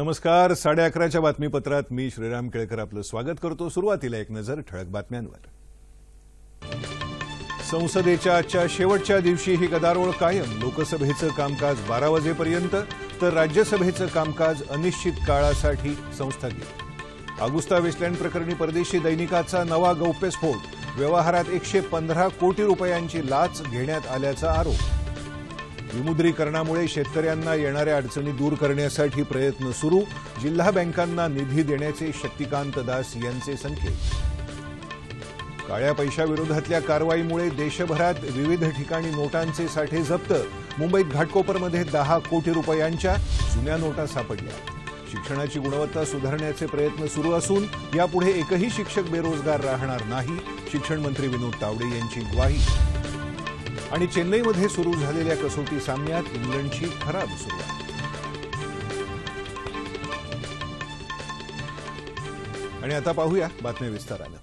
नमस्कार साडे अकराच्या बातमीपत्रात मी श्रीराम केळकर आपलं स्वागत करतो सुरुवातीला एक नजर ठळक बातम्यांवर संसदेच्या आजच्या शेवटच्या दिवशी ही गदारोळ कायम लोकसभेचं कामकाज बारा वाजेपर्यंत तर राज्यसभेचं कामकाज अनिश्चित काळासाठी संस्थगित अगुस्ता वेस्टलँड प्रकरणी परदेशी दैनिकाचा नवा गौप्यस्फोट व्यवहारात एकशे पंधरा कोटी रुपयांची लाच घेण्यात आल्याचा आरोप विमुद्रीकरणामुळे शेतकऱ्यांना येणाऱ्या अडचणी दूर करण्यासाठी प्रयत्न सुरू जिल्हा बँकांना निधी देण्याचे शक्तिकांत दास यांचे संकेत काळ्या पैशाविरोधातल्या कारवाईमुळे देशभरात विविध ठिकाणी नोटांचे साठे जप्त मुंबईत घाटकोपरमध्ये दहा कोटी रुपयांच्या जुन्या नोटा सापडल्या शिक्षणाची गुणवत्ता सुधारण्याचे प्रयत्न सुरू असून यापुढे एकही शिक्षक बेरोजगार राहणार नाही शिक्षण मंत्री विनोद तावडे यांची ग्वाही आणि चेन्नईमध्ये सुरू झालेल्या कसोटी सामन्यात इंग्लंडची खराब सुरुवात आणि आता पाहूया बातम्या विस्तारानं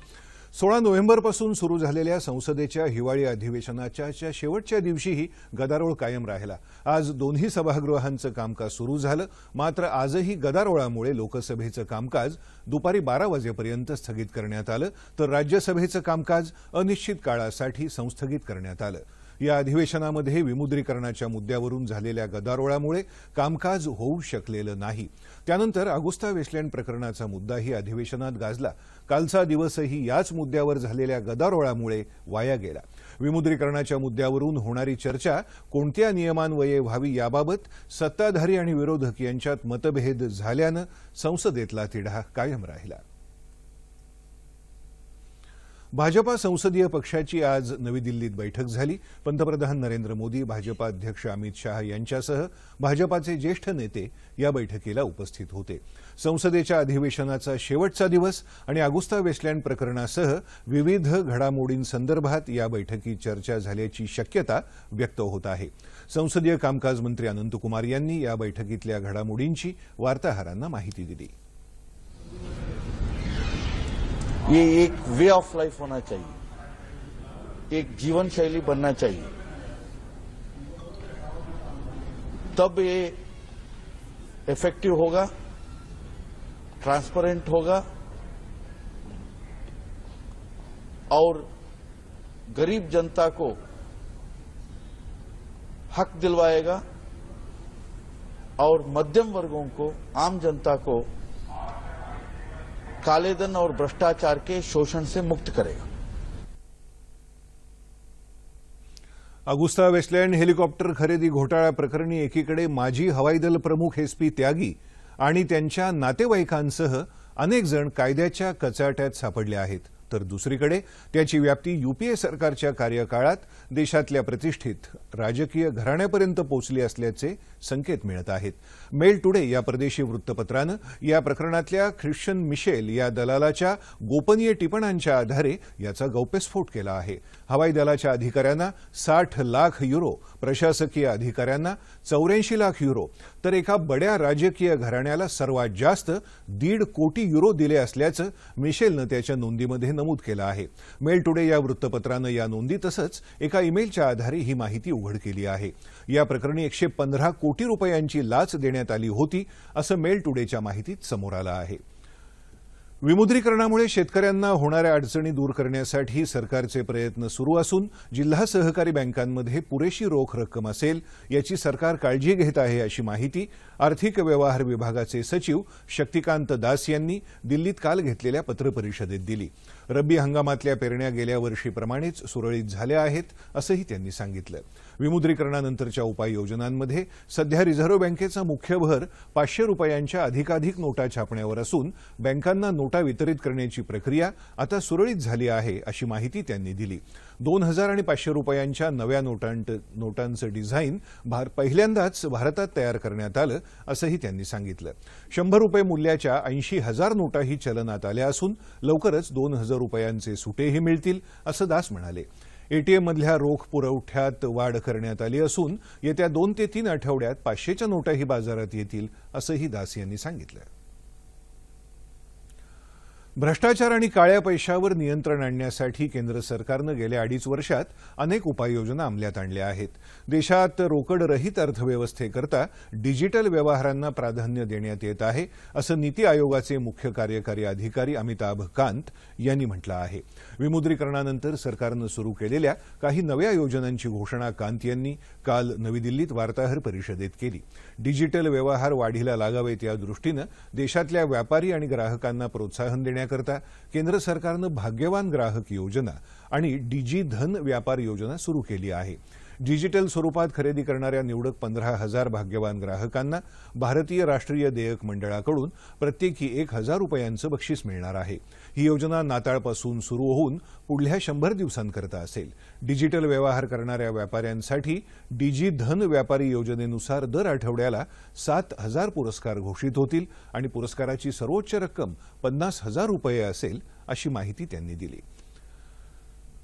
सोळा नोव्हेंबरपासून सुरू झालेल्या संसदेच्या हिवाळी अधिवेशनाच्या शेवटच्या दिवशीही गदारोळ कायम राहिला आज दोन्ही सभागृहांचं कामकाज सुरू झालं मात्र आजही गदारोळामुळे लोकसभेचं कामकाज दुपारी बारा वाजेपर्यंत स्थगित करण्यात आलं तर राज्यसभेचं कामकाज अनिश्चित काळासाठी संस्थगित करण्यात आलं या अधिवेशनामध्ये विमुद्रीकरणाच्या मुद्द्यावरून झालेल्या गदारोळामुळे कामकाज होऊ शकलेलं नाही त्यानंतर अगुस्ता वेस्टलँड प्रकरणाचा मुद्दाही अधिवेशनात गाजला कालचा दिवसही याच मुद्द्यावर झालेल्या गदारोळामुळे वाया गेला विमुद्रीकरणाच्या मुद्द्यावरून होणारी चर्चा कोणत्या नियमान्वये व्हावी याबाबत सत्ताधारी आणि विरोधक यांच्यात मतभेद झाल्यानं संसदेतला तिढा कायम राहिला भाजपा संसदीय पक्षाची आज नवी दिल्लीत बैठक झाली पंतप्रधान नरेंद्र मोदी भाजपा अध्यक्ष अमित शाह यांच्यासह भाजपाचे ज्येष्ठ नेते या बैठकीला उपस्थित होते संसदेच्या अधिवेशनाचा शेवटचा दिवस आणि अगुस्ता वेस्टलँड प्रकरणासह विविध घडामोडींसंदर्भात या बैठकीत चर्चा झाल्याची शक्यता व्यक्त होत आहे संसदीय कामकाज मंत्री अनंतकुमार यांनी या बैठकीतल्या घडामोडींची वार्ताहरांना माहिती दिली ये एक वे ऑफ लाइफ होना चाहिए एक जीवन शैली बनना चाहिए तब ये इफेक्टिव होगा ट्रांसपेरेंट होगा और गरीब जनता को हक दिलवाएगा और मध्यम वर्गों को आम जनता को कालेधन और भ्रष्टाचार के शोषण से मुक्त करेगा अगुस्ता वेस्टलँड हेलिकॉप्टर खरेदी घोटाळ्या प्रकरणी एकीकडे माजी हवाई दल प्रमुख एस त्यागी आणि त्यांच्या नातेवाईकांसह अनेक जण कायद्याच्या कचाट्यात सापडले आहेत तर दुसरीकडे त्याची व्याप्ती यूपीए सरकारच्या कार्यकाळात देशातल्या प्रतिष्ठित राजकीय घराण्यापर्यंत पोहोचली असल्याचे संकेत मिळत आहेत मेल टुडे या परदेशी वृत्तपत्रानं या प्रकरणातल्या ख्रिश्चन मिशेल या दलालाच्या गोपनीय टिपणांच्या आधारे याचा गौप्यस्फोट केला आहे हवाई दलाच्या अधिकाऱ्यांना साठ लाख युरो प्रशासकीय अधिकाऱ्यांना चौऱ्याऐंशी लाख युरो तर एका बड्या राजकीय घराण्याला सर्वात जास्त दीड कोटी युरो दिले असल्याचं मिशेलनं त्याच्या नोंदीमध्ये नमूद केलं आहे मेल टुडे या वृत्तपत्रानं या नोंदी तसंच एका ईमेलच्या आधारे ही माहिती उघड केली आहे या प्रकरणी एकशे पंधरा कोटी रुपयांची लाच देण्यात आली होती असं मेल टुडेच्या माहितीत समोर आलं आहे विमुद्रीकरणामुळे शेतकऱ्यांना होणाऱ्या अडचणी दूर करण्यासाठी सरकारचे प्रयत्न सुरू असून जिल्हा सहकारी बँकांमध्ये पुरेशी रोख रक्कम असेल याची सरकार काळजी घेत आहे अशी माहिती आर्थिक व्यवहार विभागाचे सचिव शक्तिकांत दास यांनी दिल्लीत काल घेतलेल्या पत्रपरिषदेत दिली रब्बी हंगामातल्या पेरण्या गेल्या वर्षीप्रमाणेच सुरळीत झाल्या आहेत असंही त्यांनी सांगितलं विमुद्रीकरणानंतरच्या उपाययोजनांमध्ये सध्या रिझर्व्ह बँकेचा मुख्य भर पाचशे रुपयांच्या अधिकाधिक नोटा छापण्यावर असून बँकांना नोटा वितरित करण्याची प्रक्रिया आता सुरळीत झाली आहे अशी माहिती त्यांनी दिली दोन हजार आणि पाचशे रुपयांच्या नव्या नोटांचं डिझाईन भार पहिल्यांदाच भारतात तयार करण्यात आलं असंही त्यांनी सांगितलं शंभर रुपये मूल्याच्या ऐंशी हजार नोटाही चलनात आल्या असून लवकरच दोन हजार रुपयांचे सुटेही मिळतील असं दास म्हणाले एटीएममधल्या रोख पुरवठ्यात वाढ करण्यात आली असून येत्या दोन ते तीन आठवड्यात पाचशेच्या नोटाही बाजारात येतील असंही दास यांनी सांगितलं भ्रष्टाचार आणि काळ्या पैशावर नियंत्रण आणण्यासाठी केंद्र सरकारनं गेल्या अडीच वर्षात अनेक उपाययोजना अंमल्यात आणल्या आहेत देशात रोकडरहित अर्थव्यवस्थेकरता डिजिटल व्यवहारांना प्राधान्य देण्यात येत आहे असं नीती आयोगाचे मुख्य कार्यकारी अधिकारी अमिताभ कांत यांनी म्हटलं आहे विमुद्रीकरणानंतर सरकारनं सुरू केलेल्या काही नव्या योजनांची घोषणा कांत यांनी काल नवी दिल्लीत वार्ताहर परिषदेत केली डिजिटल व्यवहार वाढीला लागावेत या दृष्टीनं देशातल्या व्यापारी आणि ग्राहकांना प्रोत्साहन देण्यात करण्याकरता केंद्र सरकारनं भाग्यवान ग्राहक योजना आणि डीजी धन व्यापार योजना सुरू केली आहे डिजिटल स्वरूपात खरेदी करणाऱ्या निवडक पंधरा हजार भाग्यवान ग्राहकांना भारतीय राष्ट्रीय देयक मंडळाकडून प्रत्येकी एक हजार रुपयांचं बक्षीस मिळणार आहे ही योजना नाताळपासून सुरू होऊन पुढल्या शंभर दिवसांकरता असेल डिजिटल व्यवहार करणाऱ्या व्यापाऱ्यांसाठी डिजी धन व्यापारी योजनेनुसार दर आठवड्याला सात हजार पुरस्कार घोषित होतील आणि पुरस्काराची सर्वोच्च रक्कम पन्नास हजार रुपये असेल अशी माहिती त्यांनी दिली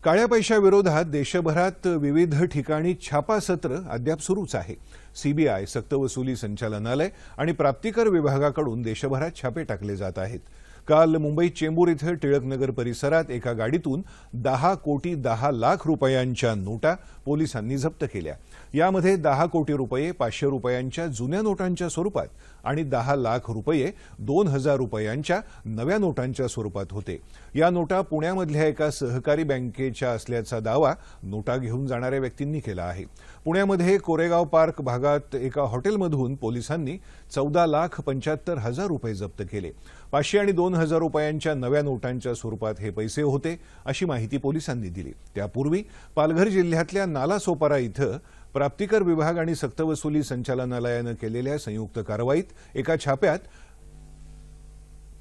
काळ्या पैशाविरोधात देशभरात विविध ठिकाणी छापासत्र अद्याप सुरूच आहे सीबीआय सक्तवसुली संचालनालय आणि प्राप्तिकर विभागाकडून देशभरात छापे टाकले जात आहेत काल मुंबई चेंबूर इथं टिळकनगर परिसरात एका गाडीतून दहा कोटी दहा लाख रुपयांच्या नोटा पोलिसांनी जप्त केल्या यामध्ये दहा कोटी रुपये पाचशे रुपयांच्या जुन्या नोटांच्या स्वरूपात आणि दहा लाख रुपये दोन हजार रुपयांच्या नव्या नोटांच्या स्वरूपात होते या नोटा पुण्यामधल्या एका सहकारी बँकेच्या असल्याचा दावा नोटा घेऊन जाणाऱ्या व्यक्तींनी केला आहे पुण्यामध्ये कोरेगाव पार्क भागात एका हॉटेलमधून पोलिसांनी चौदा लाख पंच्याहत्तर हजार रुपये जप्त केले पाचशे आणि दोन हजार रुपयांच्या नव्या नोटांच्या स्वरूपात हे पैसे होते अशी माहिती पोलिसांनी दिली त्यापूर्वी पालघर जिल्ह्यातल्या नालासोपारा इथं प्राप्तिकर विभाग आणि सक्तवसुली संचालनालयानं केलेल्या संयुक्त कारवाईत एका छाप्यात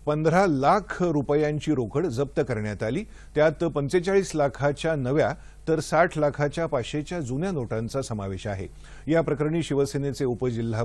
पंधरा लाख रुपयांची रोकड जप्त करण्यात आली त्यात पंचेचाळीस लाखाच्या नव्या तर साठ लाखाच्या पाचशेच्या जुन्या नोटांचा समावेश आहे या प्रकरणी शिवसेनेचे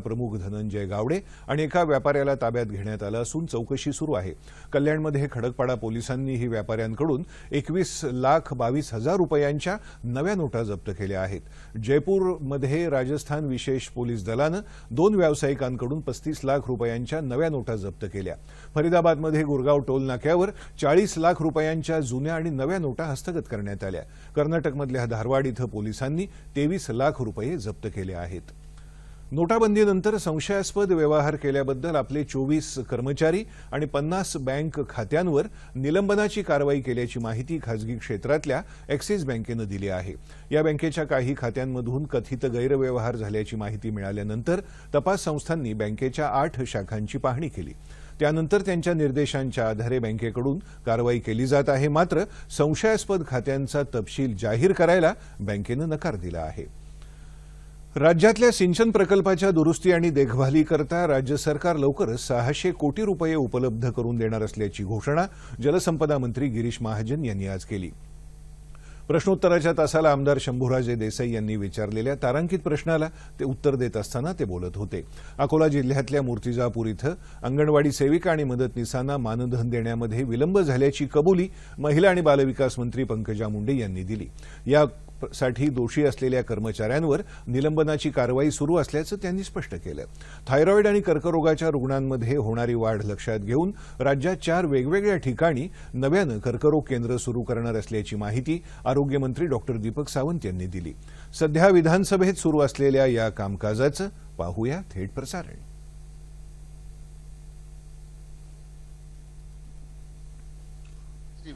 प्रमुख धनंजय गावडे आणि एका व्यापाऱ्याला ताब्यात घेण्यात आलं असून चौकशी सुरू आहे कल्याणमध्ये खडकपाडा पोलिसांनीही व्यापाऱ्यांकडून एकवीस लाख बावीस हजार रुपयांच्या नव्या नोटा जप्त केल्या आहेत जयपूरमध्ये राजस्थान विशेष पोलीस दलानं दोन व्यावसायिकांकडून पस्तीस लाख रुपयांच्या नव्या नोटा जप्त केल्या फरीदाबादमध्ये गुरगाव टोल नाक्यावर चाळीस लाख रुपयांच्या जुन्या आणि नव्या नोटा हस्तगत करण्यात आल्या कर्नाटक कर्नाटकमधल्या धारवाड इथं पोलिसांनी तेवीस लाख रुपये जप्त केले आहेत नोटाबंदीनंतर संशयास्पद व्यवहार केल्याबद्दल आपले चोवीस कर्मचारी आणि पन्नास बँक खात्यांवर निलंबनाची कारवाई केल्याची माहिती खाजगी क्षेत्रातल्या एक्सिस बँकेनं दिली आहे या बँकेच्या काही खात्यांमधून कथित गैरव्यवहार झाल्याची माहिती मिळाल्यानंतर तपास संस्थांनी बँकेच्या आठ शाखांची पाहणी केली त्यानंतर त्यांच्या निर्देशांच्या आधारे बँकेकडून कारवाई केली जात आहे मात्र संशयास्पद खात्यांचा तपशील जाहीर करायला बँकेनं नकार दिला आहे राज्यातल्या सिंचन प्रकल्पाच्या दुरुस्ती आणि देखभालीकरता राज्य सरकार लवकरच सहाशे कोटी रुपये उपलब्ध करून देणार असल्याची घोषणा जलसंपदा मंत्री गिरीश महाजन यांनी आज केली प्रश्नोत्तराच्या तासाला आमदार शंभूराजे देसाई यांनी विचारलेल्या तारांकित प्रश्नाला ते उत्तर देत असताना ते बोलत होते अकोला जिल्ह्यातल्या मूर्तिजापूर इथं अंगणवाडी सेविका आणि मदतनीसांना मानधन देण्यामध्ये विलंब झाल्याची कबुली महिला आणि बालविकास मंत्री पंकजा मुंडे यांनी दिली या साठी दोषी असलेल्या कर्मचाऱ्यांवर निलंबनाची कारवाई सुरू असल्याचं त्यांनी स्पष्ट केलं थायरॉईड आणि कर्करोगाच्या रुग्णांमध्ये होणारी वाढ लक्षात घेऊन राज्यात चार वेगवेगळ्या ठिकाणी नव्यानं कर्करोग केंद्र सुरू करणार असल्याची माहिती आरोग्यमंत्री डॉक्टर दीपक सावंत यांनी दिली सध्या विधानसभेत सुरू असलेल्या या कामकाजाचं पाहूया थेट प्रसारण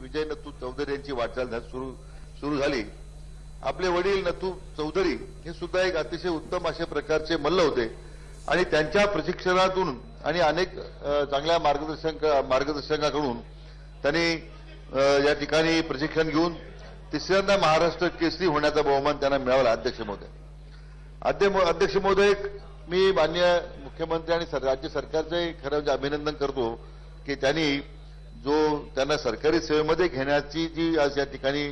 विजय नत्तू चौधरी यांची वाटचाल सुरू झाली आपले वडील नतू चौधरी हे सुद्धा एक अतिशय उत्तम अशा प्रकारचे मल्ल होते आणि त्यांच्या प्रशिक्षणातून आणि अनेक चांगल्या मार्गदर्शक मार्गदर्शकाकडून त्यांनी या ठिकाणी प्रशिक्षण घेऊन तिसऱ्यांदा महाराष्ट्र केसरी होण्याचा बहुमान त्यांना मिळाला अध्यक्ष महोदय अध्यक्ष महोदय मी मान्य मुख्यमंत्री आणि राज्य सरकारचे खरं म्हणजे अभिनंदन करतो की त्यांनी जो त्यांना सरकारी सेवेमध्ये घेण्याची जी आज या ठिकाणी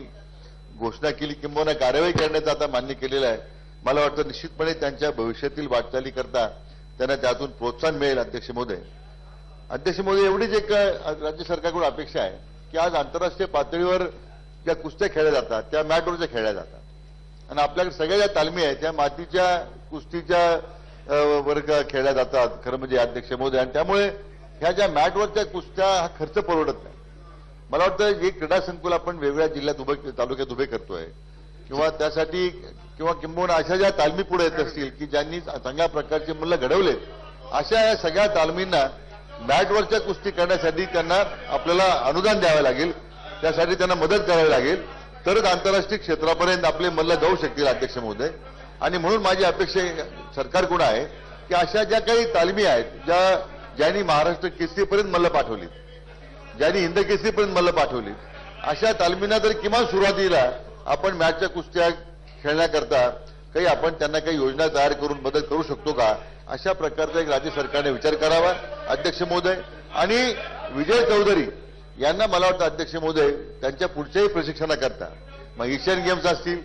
घोषणा केली किंवा कार्यवाही करण्याचं आता मान्य केलेलं आहे मला वाटतं निश्चितपणे त्यांच्या भविष्यातील वाटचाली करता त्यांना त्यातून प्रोत्साहन मिळेल अध्यक्ष मोदय अध्यक्ष मोदी एवढीच एक राज्य सरकारकडून अपेक्षा आहे की आज आंतरराष्ट्रीय पातळीवर ज्या कुस्त्या खेळल्या जातात त्या मॅटवरच्या खेळल्या जातात आणि आपल्याकडे सगळ्या ज्या तालमी आहेत त्या मातीच्या कुस्तीच्या वर्ग खेळल्या जातात खरं म्हणजे अध्यक्ष मोदय आणि त्यामुळे ह्या ज्या मॅटवरच्या कुस्त्या हा खर्च परवडत नाही मला वाटतं जे क्रीडा संकुल आपण वेगवेगळ्या जिल्ह्यात उभे तालुक्यात उभे करतोय किंवा त्यासाठी किंवा किंबहुना अशा ज्या तालमी पुढे येत असतील की ज्यांनी चांगल्या प्रकारचे मुलं घडवलेत अशा या सगळ्या तालमींना मॅटवरच्या कुस्ती करण्यासाठी त्यांना आपल्याला अनुदान द्यावं लागेल त्यासाठी त्यांना मदत करावी लागेल तरच आंतरराष्ट्रीय क्षेत्रापर्यंत आपले मल्ल जाऊ शकतील अध्यक्ष महोदय आणि म्हणून माझी अपेक्षा सरकारकडून आहे की अशा ज्या काही तालमी आहेत ज्या ज्यांनी महाराष्ट्र किस्तीपर्यंत मल्ल पाठवलीत ज्यांनी हिंदकेसरीपर्यंत मला पाठवली अशा तालमींना जर किमान सुरुवातीला आपण मॅचच्या कुस्त्या खेळण्याकरता काही आपण त्यांना काही योजना तयार करून मदत करू शकतो का अशा प्रकारचा एक राज्य सरकारने विचार करावा अध्यक्ष महोदय आणि विजय चौधरी यांना मला वाटतं अध्यक्ष महोदय त्यांच्या पुढच्याही प्रशिक्षणाकरता मग एशियन गेम्स असतील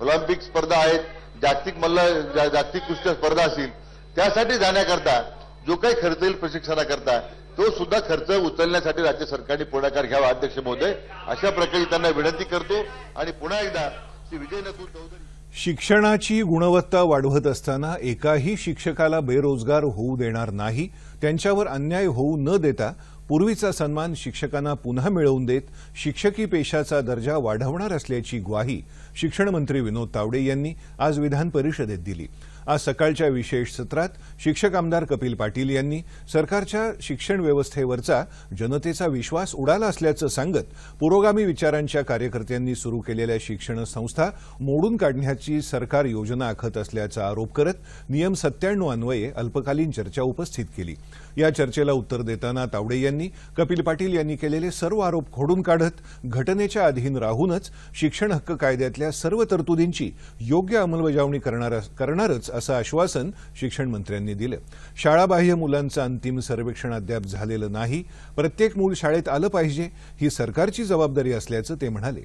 ऑलिम्पिक स्पर्धा आहेत जागतिक मल्ल जागतिक कुस्त्या स्पर्धा असतील त्यासाठी जाण्याकरता जो काही खर्च येईल प्रशिक्षणाकरता तो सुद्धा खर्च उचलण्यासाठी राज्य सरकारने पुढाकार घ्यावा अध्यक्ष महोदय अशा प्रकारे त्यांना विनंती करतो आणि पुन्हा एकदा श्री विजय नकुल चौधरी शिक्षणाची गुणवत्ता वाढवत असताना एकाही शिक्षकाला बेरोजगार होऊ देणार नाही त्यांच्यावर अन्याय होऊ न देता पूर्वीचा सन्मान शिक्षकांना पुन्हा मिळवून देत शिक्षकी पेशाचा दर्जा वाढवणार असल्याची ग्वाही शिक्षणमंत्री विनोद तावडे यांनी आज विधान परिषदेत दिली आज सकाळच्या विशेष सत्रात शिक्षक आमदार कपिल पाटील यांनी सरकारच्या शिक्षण व्यवस्थेवरचा जनतेचा विश्वास उडाला असल्याचं सांगत पुरोगामी विचारांच्या कार्यकर्त्यांनी सुरू केलेल्या शिक्षण संस्था मोडून काढण्याची सरकार योजना आखत असल्याचा आरोप करत नियम सत्त्याण्णव अन्वये अल्पकालीन चर्चा उपस्थित केली या चर्चेला उत्तर देताना तावडे यांनी कपिल पाटील यांनी केलेले सर्व आरोप खोडून काढत घटनेच्या अधीन राहूनच शिक्षण हक्क कायद्यातल्या सर्व तरतुदींची योग्य अंमलबजावणी करणारच असं आश्वासन शिक्षण मंत्र्यांनी दिलं शाळाबाह्य मुलांचं अंतिम सर्वेक्षण अद्याप झालेलं नाही प्रत्येक मूल शाळेत आलं पाहिजे ही सरकारची जबाबदारी असल्याचं ते म्हणाले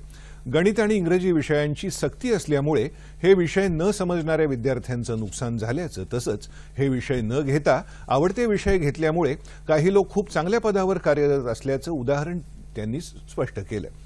गणित आणि इंग्रजी विषयांची सक्ती असल्यामुळे हे विषय न समजणाऱ्या विद्यार्थ्यांचं नुकसान झाल्याचं तसंच हे विषय न घेता आवडते विषय घेतल्यामुळे काही लोक खूप चांगल्या पदावर कार्यरत असल्याचं उदाहरण त्यांनी स्पष्ट केलं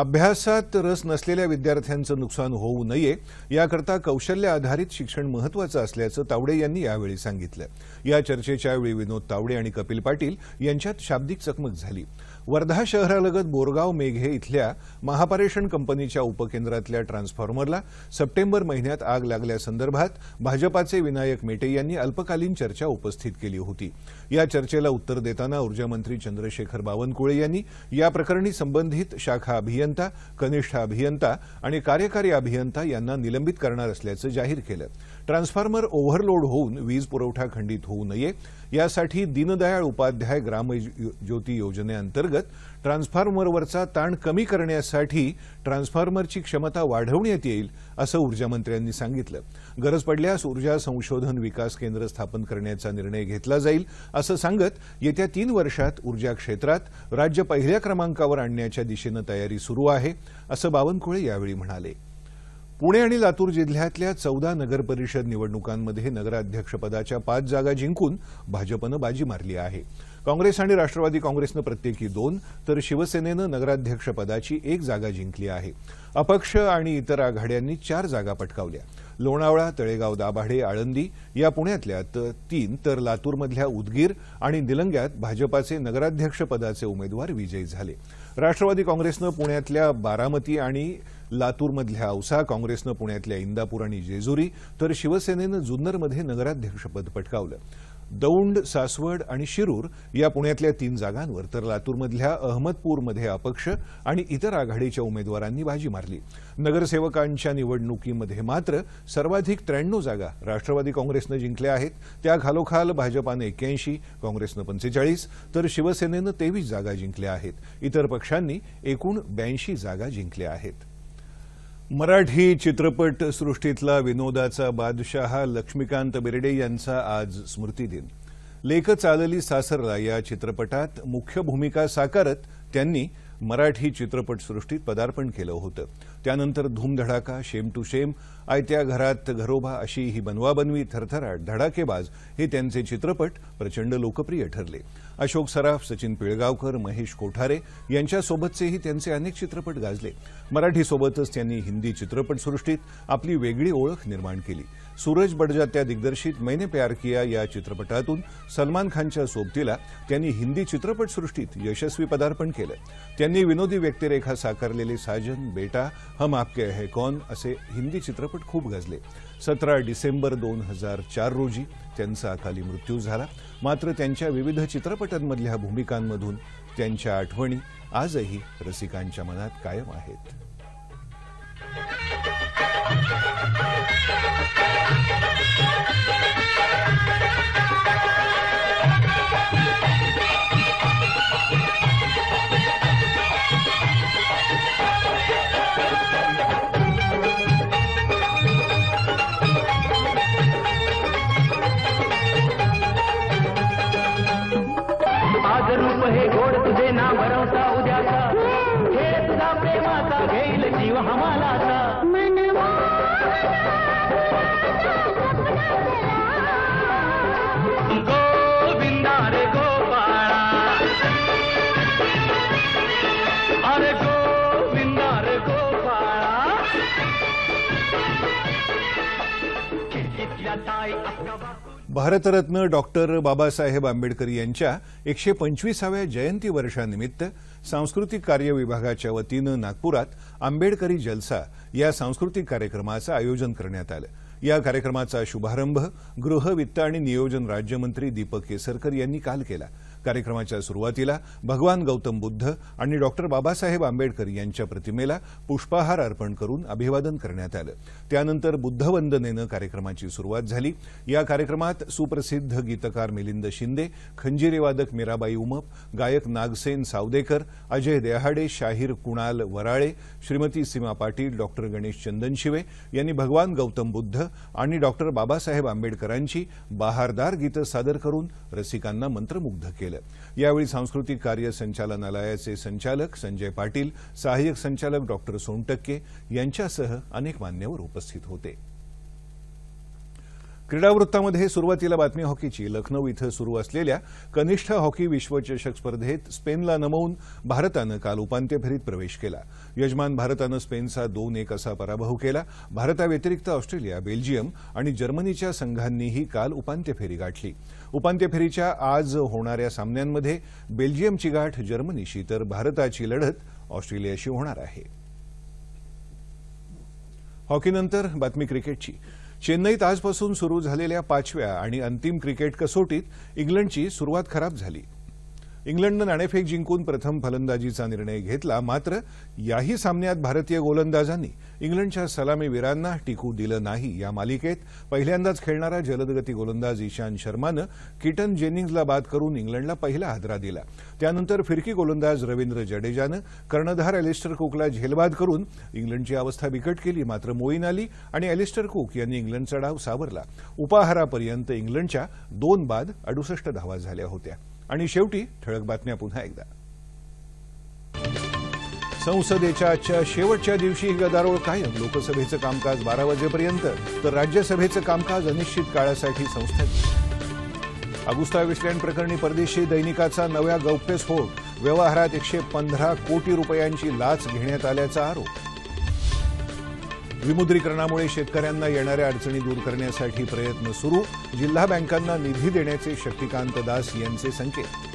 अभ्यासात रस नसलेल्या विद्यार्थ्यांचं नुकसान होऊ नये याकरता कौशल्य आधारित शिक्षण महत्वाचं असल्याचं तावडे यांनी यावेळी सांगितलं या चर्चेच्या वेळी विनोद तावडे आणि कपिल पाटील यांच्यात शाब्दिक चकमक झाली वर्धा शहरालगत बोरगाव मेघे इथल्या महापारेषण कंपनीच्या उपकेंद्रातल्या ट्रान्सफॉर्मरला सप्टेंबर महिन्यात आग लागल्यासंदर्भात भाजपाचे विनायक मेटे यांनी अल्पकालीन चर्चा उपस्थित केली होती या चर्चेला उत्तर देताना ऊर्जामंत्री चंद्रशेखर बावनकुळे यांनी या प्रकरणी संबंधित शाखा अभियंता कनिष्ठ अभियंता आणि कार्यकारी अभियंता यांना निलंबित करणार असल्याचं जाहीर केलं ट्रान्सफॉर्मर ओव्हरलोड होऊन वीज पुरवठा खंडित होऊ नये यासाठी दीनदयाळ उपाध्याय ग्रामज्योती योजनेअंतर्गत ट्रान्सफॉर्मरवरचा ताण कमी करण्यासाठी ट्रान्सफॉर्मरची क्षमता वाढवण्यात येईल असं ऊर्जामंत्र्यांनी सांगितलं गरज पडल्यास ऊर्जा संशोधन विकास केंद्र स्थापन करण्याचा निर्णय घेतला जाईल असं सांगत येत्या तीन वर्षात ऊर्जा क्षेत्रात राज्य पहिल्या क्रमांकावर आणण्याच्या दिशेनं तयारी सुरू आहे असं बावनकुळे यावेळी म्हणाले पुणे आणि लातूर जिल्ह्यातल्या चौदा नगरपरिषद निवडणुकांमध्ये नगराध्यक्षपदाच्या पाच जागा जिंकून भाजपनं बाजी मारली आहे काँग्रेस आणि राष्ट्रवादी काँग्रेसनं प्रत्येकी दोन तर शिवसेनेनं नगराध्यक्षपदाची एक जागा जिंकली आहे अपक्ष आणि इतर आघाड्यांनी चार जागा पटकावल्या लोणावळा तळेगाव दाभाडे आळंदी या पुण्यातल्या तीन तर लातूरमधल्या उदगीर आणि निलंग्यात भाजपाचे नगराध्यक्षपदाचे उमेदवार विजयी झाले राष्ट्रवादी काँग्रेसनं पुण्यातल्या बारामती आणि लातूरमधल्या औसा काँग्रेसनं पुण्यातल्या इंदापूर आणि जेजुरी तर शिवसेनेनं जुन्नरमध्ये नगराध्यक्षपद पटकावलं दौंड सासवड आणि शिरूर या पुण्यातल्या तीन जागांवर तर लातूरमधल्या अहमदपूरमध्ये अपक्ष आणि इतर आघाडीच्या उमेदवारांनी बाजी मारली नगरसेवकांच्या निवडणुकीमध्ये मात्र सर्वाधिक त्र्याण्णव जागा राष्ट्रवादी काँग्रेसनं जिंकल्या आहेत त्या खालोखाल भाजपानं एक्क्याऐंशी काँग्रेसनं पंचेचाळीस तर शिवसेनेनं तेवीस जागा जिंकल्या आहेत इतर पक्षांनी एकूण ब्याऐंशी जागा जिंकल्या आहेत मराठी चित्रपटसृष्टीतला विनोदाचा बादशाह लक्ष्मीकांत बेर्डे यांचा आज स्मृतिदिन लेख चालली सासरला या चित्रपटात मुख्य भूमिका साकारत त्यांनी मराठी चित्रपटसृष्टीत पदार्पण केलं होतं त्यानंतर धूमधडाका शेम टू शेम आयत्या घरात घरोबा अशी ही बनवाबनवी थरथराट धडाकेबाज हे त्यांचे चित्रपट प्रचंड लोकप्रिय ठरले अशोक सराफ सचिन पिळगावकर महेश कोठारे यांच्यासोबतचेही त्यांचे अनेक चित्रपट गाजले मराठीसोबतच त्यांनी हिंदी चित्रपटसृष्टीत आपली वेगळी ओळख निर्माण केली सूरज बडजात्या दिग्दर्शित मैने प्यार किया या चित्रपटातून सलमान खानच्या सोबतीला त्यांनी हिंदी चित्रपटसृष्टीत यशस्वी पदार्पण केलं त्यांनी विनोदी व्यक्तिरेखा साकारलेले साजन बेटा हम आपके है कौन असे हिंदी चित्रपट खूप गजले सतरा डिसेंबर दोन हजार चार रोजी त्यांचा अकाली मृत्यू झाला मात्र त्यांच्या विविध चित्रपटांमधल्या भूमिकांमधून त्यांच्या आठवणी आजही रसिकांच्या मनात कायम आहेत भारतरत्न डॉक्टर बाबासाहेब आंबेडकर यांच्या एकशे पंचवीसाव्या जयंती वर्षानिमित्त सांस्कृतिक कार्य विभागाच्या वतीनं नागपुरात आंबेडकरी जलसा या सांस्कृतिक कार्यक्रमाचं आयोजन करण्यात आलं या कार्यक्रमाचा शुभारंभ गृह वित्त आणि नियोजन राज्यमंत्री दीपक केसरकर यांनी काल केला कार्यक्रमाच्या सुरुवातीला भगवान गौतम बुद्ध आणि डॉक्टर बाबासाहेब आंबेडकर यांच्या प्रतिमेला पुष्पहार अर्पण करून अभिवादन करण्यात आलं त्यानंतर बुद्धवंदनेनं कार्यक्रमाची सुरुवात झाली या कार्यक्रमात सुप्रसिद्ध गीतकार मिलिंद शिंदे खंजिरेवादक मीराबाई उमप गायक नागसेन सावदेकर अजय देहाडे शाहीर कुणाल वराळे श्रीमती सीमा पाटील डॉक्टर गणेश चंदनशिवे यांनी भगवान गौतम बुद्ध आणि डॉक्टर बाबासाहेब आंबेडकरांची बहारदार गीतं सादर करून रसिकांना मंत्रमुग्ध केलं केलं यावेळी सांस्कृतिक कार्य संचालनालयाचे संचालक संजय पाटील सहाय्यक संचालक डॉक्टर सोनटक्के यांच्यासह अनेक मान्यवर उपस्थित होते क्रीडावृत्तामध्ये सुरुवातीला बातमी हॉकीची लखनौ इथं सुरू असलेल्या कनिष्ठ हॉकी विश्वचषक स्पर्धेत स्पेनला नमवून भारतानं काल उपांत्य फेरीत प्रवेश केला यजमान भारतानं स्पेनचा दोन एक असा पराभव केला भारताव्यतिरिक्त ऑस्ट्रेलिया बेल्जियम आणि जर्मनीच्या संघांनीही काल उपांत्य फेरी गाठली उपांत्य फेरीच्या आज होणाऱ्या सामन्यांमध्ये बेल्जियमची गाठ जर्मनीशी तर भारताची लढत ऑस्ट्रेलियाशी होणार आहे हॉकीनंतर बातमी क्रिकेटची चेन्नईत आजपासून सुरू झालेल्या पाचव्या आणि अंतिम क्रिकेट कसोटीत इंग्लंडची सुरुवात खराब झाली इंग्लंडनं नाणेफेक जिंकून प्रथम फलंदाजीचा निर्णय घेतला मात्र याही सामन्यात भारतीय गोलंदाजांनी इंग्लंडच्या सलामीवीरांना टिकू दिलं नाही या मालिकेत पहिल्यांदाच खेळणारा जलदगती गोलंदाज ईशान शर्मानं किटन जेनिंग्जला बाद करून इंग्लंडला पहिला हादरा दिला त्यानंतर फिरकी गोलंदाज रवींद्र जडेजानं कर्णधार एलिस्टर कुकला झेलबाद करून इंग्लंडची अवस्था बिकट केली मात्र मोईन आली आणि एलिस्टर कुक यांनी इंग्लंडचा डाव सावरला उपाहारापर्यंत इंग्लंडच्या दोन बाद अडुसष्ट धावा झाल्या होत्या आणि शेवटी ठळक बातम्या पुन्हा एकदा संसदेच्या आजच्या शेवटच्या दिवशी गदारोळ कायम लोकसभेचं कामकाज बारा वाजेपर्यंत तर राज्यसभेचं कामकाज अनिश्चित काळासाठी संस्थगित अगुस्ता वेस्टलँड प्रकरणी परदेशी दैनिकाचा नव्या गौप्यस्फोट व्यवहारात एकशे पंधरा कोटी रुपयांची लाच घेण्यात आल्याचा आरोप विमुद्रीकरणामुळे शेतकऱ्यांना येणाऱ्या अडचणी दूर करण्यासाठी प्रयत्न सुरू जिल्हा बँकांना निधी देण्याचे शक्तिकांत दास यांचे संकेत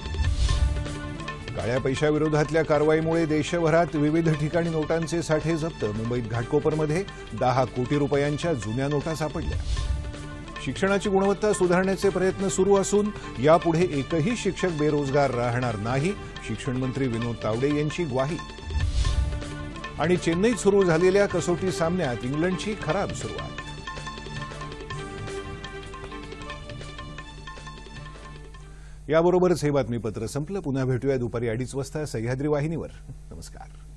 काळ्या पैशाविरोधातल्या कारवाईमुळे देशभरात विविध ठिकाणी नोटांचे साठे जप्त मुंबईत घाटकोपरमध्ये दहा कोटी रुपयांच्या जुन्या नोटा सापडल्या शिक्षणाची गुणवत्ता सुधारण्याचे प्रयत्न सुरू असून यापुढे एकही शिक्षक बेरोजगार राहणार नाही शिक्षण मंत्री विनोद तावडे यांची ग्वाही आणि चेन्नईत सुरू झालेल्या कसोटी सामन्यात इंग्लंडची खराब सुरुवात याबरोबरच हे बातमीपत्र संपलं पुन्हा भेटूया दुपारी अडीच वाजता सह्याद्री वाहिनीवर नमस्कार